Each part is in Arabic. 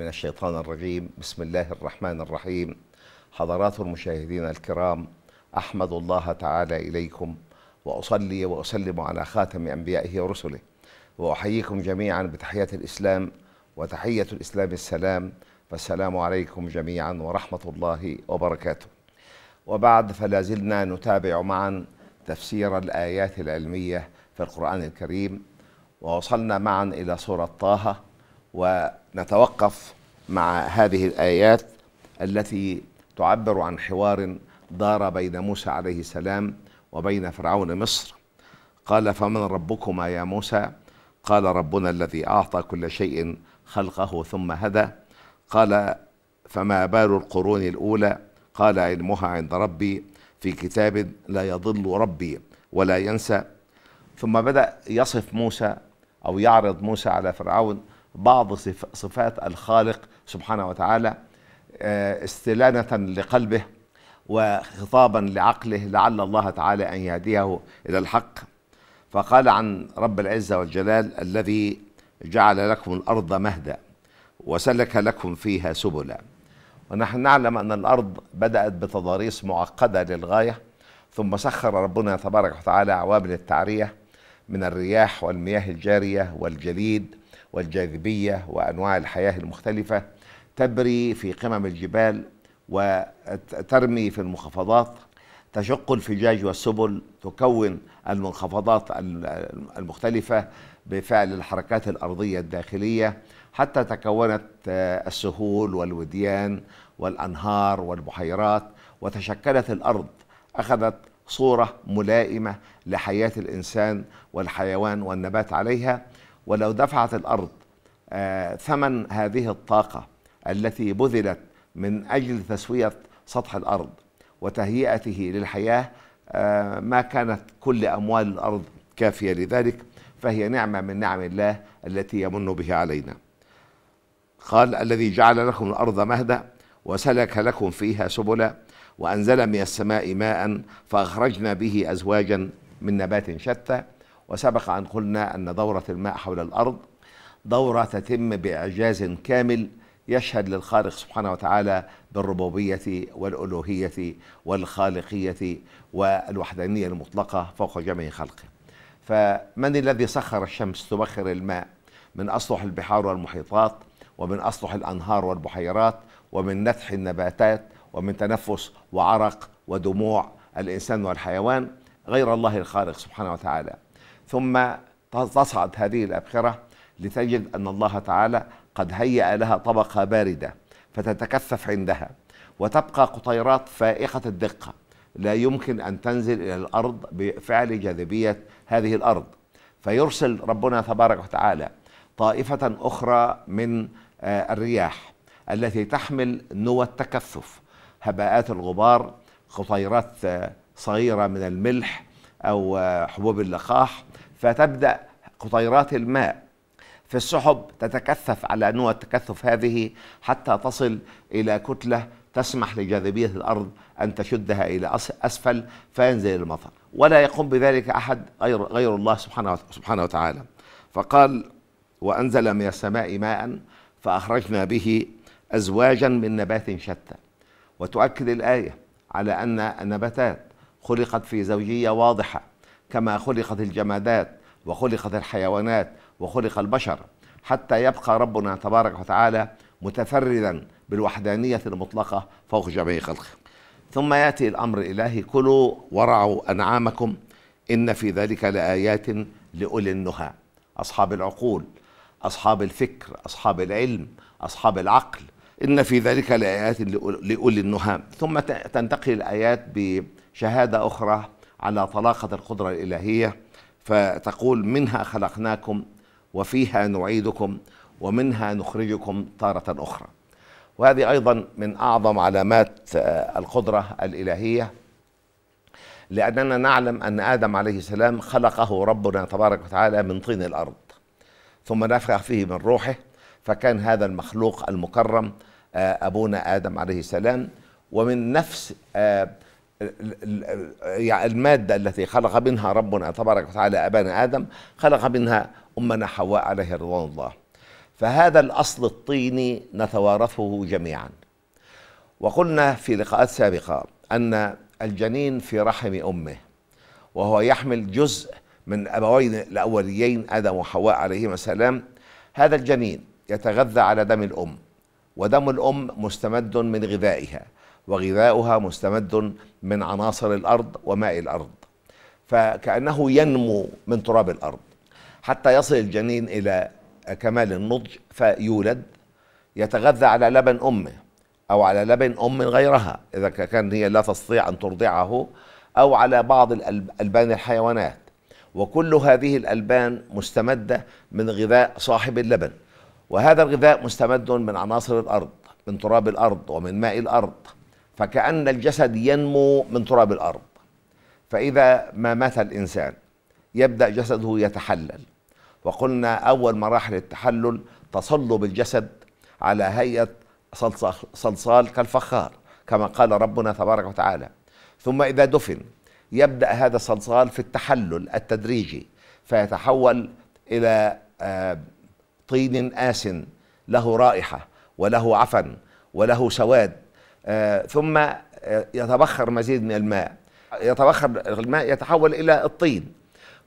من الشيطان الرجيم بسم الله الرحمن الرحيم حضرات المشاهدين الكرام أحمد الله تعالى إليكم وأصلي وأسلم على خاتم أنبيائه ورسله وأحييكم جميعا بتحية الإسلام وتحية الإسلام السلام فالسلام عليكم جميعا ورحمة الله وبركاته وبعد فلا زلنا نتابع معا تفسير الآيات العلمية في القرآن الكريم ووصلنا معا إلى سورة طه و نتوقف مع هذه الآيات التي تعبر عن حوار دار بين موسى عليه السلام وبين فرعون مصر قال فمن ربكما يا موسى قال ربنا الذي أعطى كل شيء خلقه ثم هدى قال فما بال القرون الأولى قال علمها عند ربي في كتاب لا يضل ربي ولا ينسى ثم بدأ يصف موسى أو يعرض موسى على فرعون بعض صفات الخالق سبحانه وتعالى آه، استلانة لقلبه وخطابا لعقله لعل الله تعالى أن يهديه إلى الحق فقال عن رب العزة والجلال الذي جعل لكم الأرض مهدا وسلك لكم فيها سبلا ونحن نعلم أن الأرض بدأت بتضاريس معقدة للغاية ثم سخر ربنا تبارك وتعالى عوامل التعرية من الرياح والمياه الجارية والجليد والجاذبية وأنواع الحياة المختلفة تبري في قمم الجبال وترمي في المنخفضات تشق الفجاج والسبل تكون المنخفضات المختلفة بفعل الحركات الأرضية الداخلية حتى تكونت آه، السهول والوديان والأنهار والبحيرات وتشكلت الأرض أخذت صورة ملائمة لحياة الإنسان والحيوان والنبات عليها ولو دفعت الارض آه، ثمن هذه الطاقه التي بذلت من اجل تسويه سطح الارض وتهيئته للحياه آه، ما كانت كل اموال الارض كافيه لذلك فهي نعمه من نعم الله التي يمن بها علينا قال الذي جعل لكم الارض مهدا وسلك لكم فيها سبلا وانزل من السماء ماء فاخرجنا به ازواجا من نبات شتى وسبق أن قلنا أن دورة الماء حول الأرض دورة تتم بإعجاز كامل يشهد للخالق سبحانه وتعالى بالربوبية والألوهية والخالقية والوحدانية المطلقة فوق جميع خلقه فمن الذي سخر الشمس تبخر الماء من أسطح البحار والمحيطات ومن أسطح الأنهار والبحيرات ومن نتح النباتات ومن تنفس وعرق ودموع الإنسان والحيوان غير الله الخالق سبحانه وتعالى ثم تصعد هذه الأبخرة لتجد أن الله تعالى قد هيأ لها طبقة باردة فتتكثف عندها وتبقى قطيرات فائقة الدقة لا يمكن أن تنزل إلى الأرض بفعل جاذبية هذه الأرض فيرسل ربنا تبارك وتعالى طائفة أخرى من آه، الرياح التي تحمل نوى التكثف هباءات الغبار قطيرات آه، صغيرة من الملح أو حبوب اللقاح فتبدأ قطيرات الماء في السحب تتكثف على نوع التكثف هذه حتى تصل إلى كتلة تسمح لجاذبية الأرض أن تشدها إلى أسفل فينزل المطر ولا يقوم بذلك أحد غير, غير الله سبحانه وتعالى فقال وأنزل من السماء ماء فأخرجنا به أزواجا من نبات شتى وتؤكد الآية على أن النباتات خلقت في زوجية واضحة كما خلقت الجمادات وخلقت الحيوانات وخلق البشر حتى يبقى ربنا تبارك وتعالى متفردا بالوحدانية المطلقة فوق جميع خلقه ثم يأتي الأمر الإلهي كلوا ورعوا أنعامكم إن في ذلك لآيات لأولي النهى أصحاب العقول أصحاب الفكر أصحاب العلم أصحاب العقل إن في ذلك لآيات لأولي النهى ثم تنتقل الآيات ب شهادة أخرى على طلاقة القدرة الإلهية فتقول منها خلقناكم وفيها نعيدكم ومنها نخرجكم تارة أخرى وهذه أيضا من أعظم علامات آه، القدرة الإلهية لأننا نعلم أن آدم عليه السلام خلقه ربنا تبارك وتعالى من طين الأرض ثم نفخ فيه من روحه فكان هذا المخلوق المكرم آه، أبونا آدم عليه السلام ومن نفس آه، يعني المادة التي خلق منها ربنا تبارك وتعالى أبانا آدم خلق منها أمنا حواء عليه رضوان الله فهذا الأصل الطيني نتوارثه جميعا وقلنا في لقاءات سابقة أن الجنين في رحم أمه وهو يحمل جزء من أبوين الأوليين آدم وحواء عليهما السلام هذا الجنين يتغذى على دم الأم ودم الأم مستمد من غذائها وغذاؤها مستمد من عناصر الأرض وماء الأرض فكأنه ينمو من تراب الأرض حتى يصل الجنين إلى كمال النضج فيولد يتغذى على لبن أمه أو على لبن أم غيرها إذا كان هي لا تستطيع أن ترضعه أو على بعض ألبان الحيوانات وكل هذه الألبان مستمدة من غذاء صاحب اللبن وهذا الغذاء مستمد من عناصر الأرض من تراب الأرض ومن ماء الأرض فكأن الجسد ينمو من تراب الأرض فإذا ما مات الإنسان يبدأ جسده يتحلل وقلنا أول مراحل التحلل تصلب الجسد على هيئة صلصال, صلصال كالفخار كما قال ربنا تبارك وتعالى ثم إذا دفن يبدأ هذا الصلصال في التحلل التدريجي فيتحول إلى آه، طين آسن له رائحة وله عفن وله سواد آه، ثم آه، يتبخر مزيد من الماء يتبخر الماء يتحول إلى الطين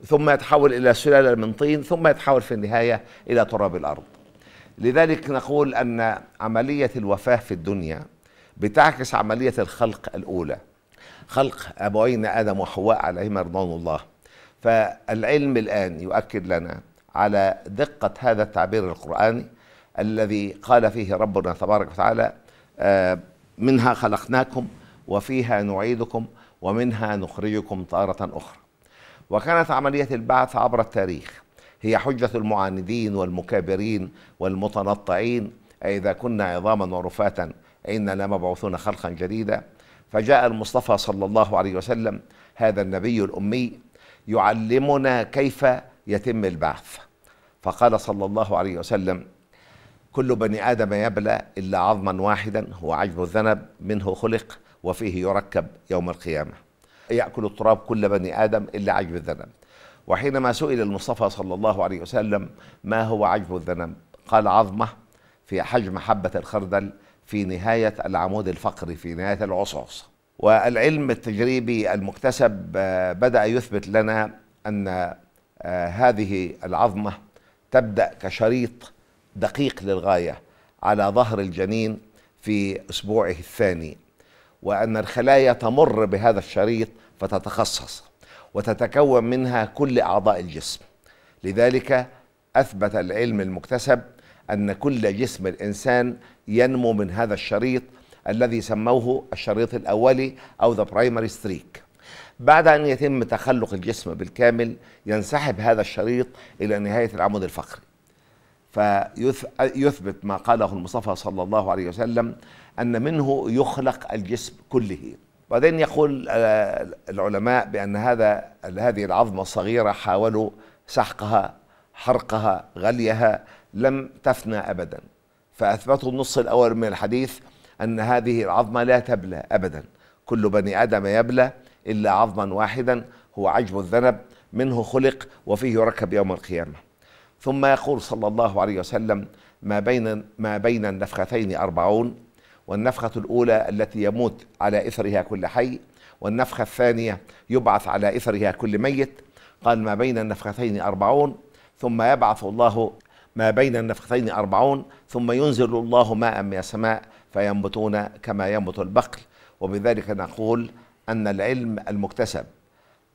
ثم يتحول إلى سلالة من طين ثم يتحول في النهاية إلى تراب الأرض لذلك نقول أن عملية الوفاة في الدنيا بتعكس عملية الخلق الأولى خلق أبوينا آدم وحواء عليهما رضوان الله فالعلم الآن يؤكد لنا على دقة هذا التعبير القرآني الذي قال فيه ربنا تبارك وتعالى آه، منها خلقناكم وفيها نعيدكم ومنها نخرجكم تارة أخرى وكانت عملية البعث عبر التاريخ هي حجة المعاندين والمكابرين والمتنطعين إذا كنا عظاما ورفاتا إنا لمبعوثون خلقا جديدا فجاء المصطفى صلى الله عليه وسلم هذا النبي الأمي يعلمنا كيف يتم البعث فقال صلى الله عليه وسلم كل بني آدم يبلى إلا عظما واحدا هو عجم الذنب منه خلق وفيه يركب يوم القيامة يأكل التراب كل بني آدم إلا عجم الذنب وحينما سئل المصطفى صلى الله عليه وسلم ما هو عجم الذنب قال عظمة في حجم حبة الخردل في نهاية العمود الفقري في نهاية العصعص والعلم التجريبي المكتسب آه، بدأ يثبت لنا أن آه، هذه العظمة تبدأ كشريط دقيق للغاية على ظهر الجنين في أسبوعه الثاني وأن الخلايا تمر بهذا الشريط فتتخصص وتتكون منها كل أعضاء الجسم لذلك أثبت العلم المكتسب أن كل جسم الإنسان ينمو من هذا الشريط الذي سموه الشريط الأولي أو ذا برايمري ستريك بعد أن يتم تخلق الجسم بالكامل ينسحب هذا الشريط إلى نهاية العمود الفقري فيثبت ما قاله المصطفى صلى الله عليه وسلم أن منه يخلق الجسم كله وبعدين يقول آه، العلماء بأن هذا هذه العظمة الصغيرة حاولوا سحقها حرقها غليها لم تفنى أبدا فأثبتوا النص الأول من الحديث أن هذه العظمة لا تبلى أبدا كل بني آدم يبلى إلا عظما واحدا هو عجب الذنب منه خلق وفيه يركب يوم القيامة ثم يقول صلى الله عليه وسلم ما بين ما بين النفختين أربعون والنفخة الأولى التي يموت على إثرها كل حي والنفخة الثانية يبعث على إثرها كل ميت قال ما بين النفختين أربعون ثم يبعث الله ما بين النفختين أربعون ثم ينزل الله ماء من السماء فينبتون كما ينبت البقل وبذلك نقول أن العلم المكتسب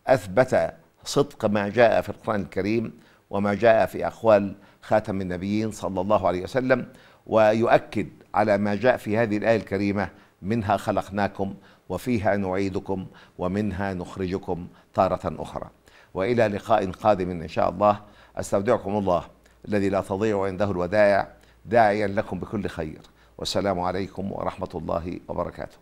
أثبت صدق ما جاء في القرآن الكريم وما جاء في أقوال خاتم النبيين صلى الله عليه وسلم ويؤكد على ما جاء في هذه الآية الكريمة منها خلقناكم وفيها نعيدكم ومنها نخرجكم تارة أخرى وإلى لقاء قادم إن شاء الله أستودعكم الله الذي لا تضيع عنده الودائع داعيا لكم بكل خير والسلام عليكم ورحمة الله وبركاته